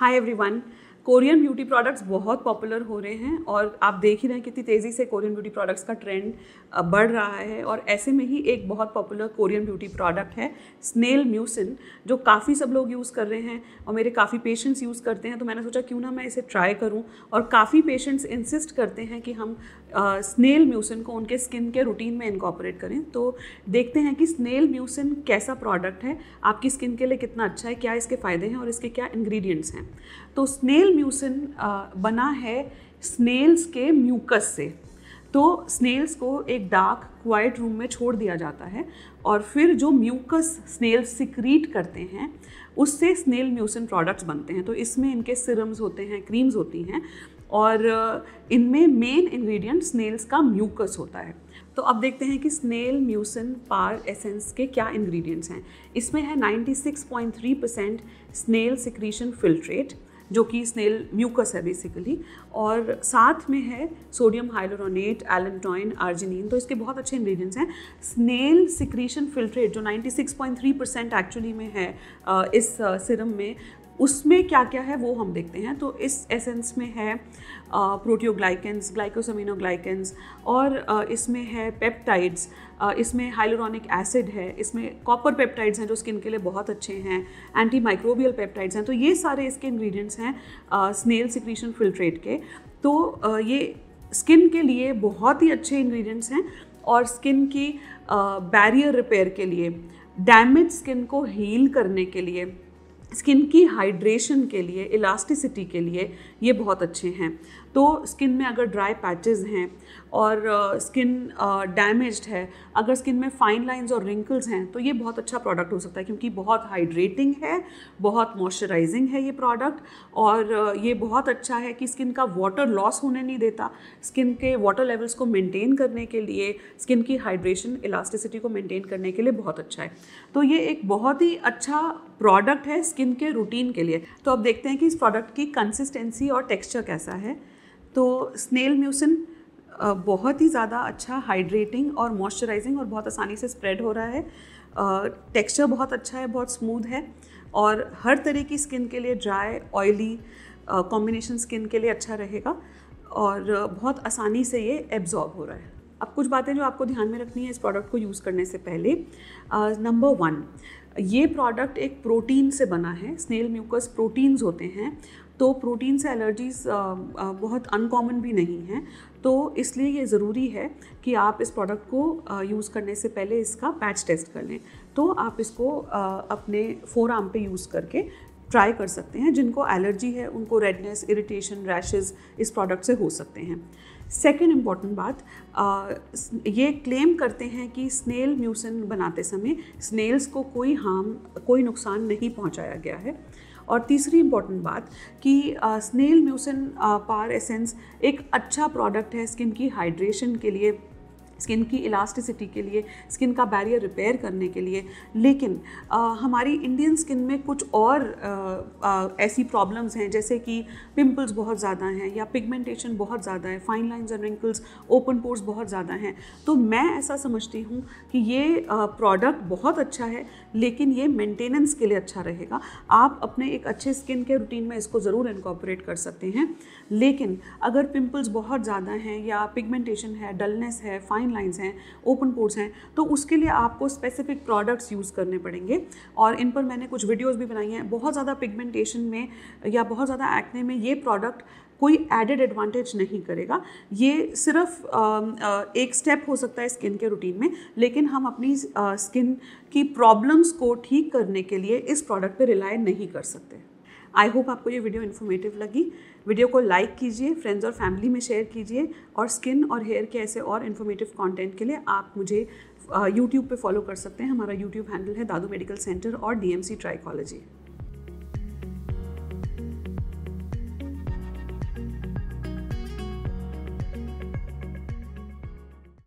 हाय everyone Korean beauty products बहुत popular हो रहे हैं और आप देख ही रहे हैं कितनी तेज़ी से कोरियन ब्यूटी प्रोडक्ट्स का ट्रेंड बढ़ रहा है और ऐसे में ही एक बहुत पॉपुलर कोरियन ब्यूटी प्रोडक्ट है स्नेल म्यूसिन जो काफ़ी सब लोग यूज़ कर रहे हैं और मेरे काफ़ी पेशेंट्स यूज़ करते हैं तो मैंने सोचा क्यों ना मैं इसे ट्राई करूँ और काफ़ी पेशेंट्स इंसिस्ट करते हैं कि हम स्नेल म्यूसिन को उनके स्किन के रूटीन में इनकॉपरेट करें तो देखते हैं कि स्नेल म्यूसिन कैसा प्रोडक्ट है आपकी स्किन के लिए कितना अच्छा है क्या इसके फ़ायदे हैं और इसके क्या इंग्रेडिएंट्स हैं तो स्नेल म्यूसिन बना है स्नेल्स के म्यूकस से तो स्नेल्स को एक डार्क क्वाइट रूम में छोड़ दिया जाता है और फिर जो म्यूकस स्नेल सिक्रीट करते हैं उससे स्नेल म्यूसिन प्रोडक्ट्स बनते हैं तो इसमें इनके सिरम्स होते हैं क्रीम्स होती हैं और इनमें मेन इंग्रेडिएंट स्नेल्स का म्यूकस होता है तो अब देखते हैं कि स्नेल म्यूसिन पार एसेंस के क्या इंग्रेडिएंट्स हैं इसमें है 96.3 परसेंट स्नेल सिक्रीशन फिल्ट्रेट जो कि स्नेल म्यूकस है बेसिकली और साथ में है सोडियम हाइलोरोनेट एलेंटॉइन आर्जिनिन तो इसके बहुत अच्छे इंग्रेडिएंट्स हैं स्नेल सिक्रीशन फिल्ट्रेट जो 96.3 परसेंट एक्चुअली में है इस सिरम में उसमें क्या क्या है वो हम देखते हैं तो इस एसेंस में है प्रोटियोग्लाइकेंस ग्लाइकोसमिनोग्लाइकेंस और इसमें है पेप्टाइड्स इसमें हाइलोरॉनिक एसिड है इसमें कॉपर पेप्टाइड्स हैं जो स्किन के लिए बहुत अच्छे हैं एंटी माइक्रोबियल पेप्टाइड्स हैं तो ये सारे इसके इंग्रेडिएंट्स हैं स्नेल सिक्रीशन फिल्ट्रेट के तो ये स्किन के लिए बहुत ही अच्छे इंग्रेडिएंट्स हैं और स्किन की बैरियर रिपेयर के लिए डैमेज स्किन को हील करने के लिए स्किन की हाइड्रेशन के लिए इलास्टिसिटी के लिए ये बहुत अच्छे हैं तो स्किन में अगर ड्राई पैचेस हैं और स्किन डैमेज्ड है अगर स्किन में फाइन लाइंस और रिंकल्स हैं तो ये बहुत अच्छा प्रोडक्ट हो सकता है क्योंकि बहुत हाइड्रेटिंग है बहुत मॉइस्चराइजिंग है ये प्रोडक्ट और uh, ये बहुत अच्छा है कि स्किन का वाटर लॉस होने नहीं देता स्किन के वाटर लेवल्स को मेनटेन करने के लिए स्किन की हाइड्रेशन इलास्टिसिटी को मेनटेन करने के लिए बहुत अच्छा है तो ये एक बहुत ही अच्छा प्रोडक्ट है स्किन के रूटीन के लिए तो अब देखते हैं कि इस प्रोडक्ट की कंसिस्टेंसी और टेक्स्चर कैसा है तो स्नेल म्यूसिन बहुत ही ज़्यादा अच्छा हाइड्रेटिंग और मॉइस्चराइजिंग और बहुत आसानी से स्प्रेड हो रहा है टेक्सचर uh, बहुत अच्छा है बहुत स्मूथ है और हर तरह की स्किन के लिए ड्राई ऑयली कॉम्बिनेशन स्किन के लिए अच्छा रहेगा और बहुत आसानी से ये एब्जॉर्ब हो रहा है अब कुछ बातें जो आपको ध्यान में रखनी है इस प्रोडक्ट को यूज़ करने से पहले नंबर uh, वन ये प्रोडक्ट एक प्रोटीन से बना है स्नेल म्यूकस प्रोटीन्स होते हैं तो प्रोटीन से एलर्जीज बहुत अनकॉमन भी नहीं हैं तो इसलिए ये ज़रूरी है कि आप इस प्रोडक्ट को यूज़ करने से पहले इसका पैच टेस्ट कर लें तो आप इसको अपने फोर आर्म पर यूज़ करके ट्राई कर सकते हैं जिनको एलर्जी है उनको रेडनेस इरिटेशन रैशेज़ इस प्रोडक्ट से हो सकते हैं सेकेंड इम्पॉर्टेंट बात आ, ये क्लेम करते हैं कि स्नेल म्यूसिन बनाते समय स्नेल्स को कोई हार्म कोई नुकसान नहीं पहुंचाया गया है और तीसरी इम्पॉर्टेंट बात कि आ, स्नेल म्यूसिन पार एसेंस एक अच्छा प्रोडक्ट है स्किन की हाइड्रेशन के लिए स्किन की इलास्टिसिटी के लिए स्किन का बैरियर रिपेयर करने के लिए लेकिन आ, हमारी इंडियन स्किन में कुछ और आ, आ, ऐसी प्रॉब्लम्स हैं जैसे कि पिंपल्स बहुत ज़्यादा हैं या पिगमेंटेशन बहुत ज़्यादा है fine lines and wrinkles open pores बहुत ज़्यादा हैं तो मैं ऐसा समझती हूँ कि ये प्रोडक्ट बहुत अच्छा है लेकिन ये मेंटेनेंस के लिए अच्छा रहेगा आप अपने एक अच्छे स्किन के रूटीन में इसको ज़रूर इनकॉपरेट कर सकते हैं लेकिन अगर पिंपल्स बहुत ज़्यादा हैं या पिगमेंटेशन है डलनेस है फाइन फाइन लाइन्स हैं ओपन पोर्ट्स हैं तो उसके लिए आपको स्पेसिफिक प्रोडक्ट्स यूज़ करने पड़ेंगे और इन पर मैंने कुछ वीडियोस भी बनाई हैं बहुत ज़्यादा पिगमेंटेशन में या बहुत ज़्यादा एक्ने में ये प्रोडक्ट कोई एडेड एडवांटेज नहीं करेगा ये सिर्फ आ, आ, एक स्टेप हो सकता है स्किन के रूटीन में लेकिन हम अपनी आ, स्किन की प्रॉब्लम्स को ठीक करने के लिए इस प्रोडक्ट पे रिलाय नहीं कर सकते आई होप आपको ये वीडियो इन्फॉर्मेटिव लगी वीडियो को लाइक कीजिए फ्रेंड्स और फैमिली में शेयर कीजिए और स्किन और हेयर के ऐसे और इन्फॉर्मेटिव कंटेंट के लिए आप मुझे यूट्यूब uh, पे फॉलो कर सकते हैं हमारा यूट्यूब हैंडल है दादू मेडिकल सेंटर और डी एम सी ट्राइकोलॉजी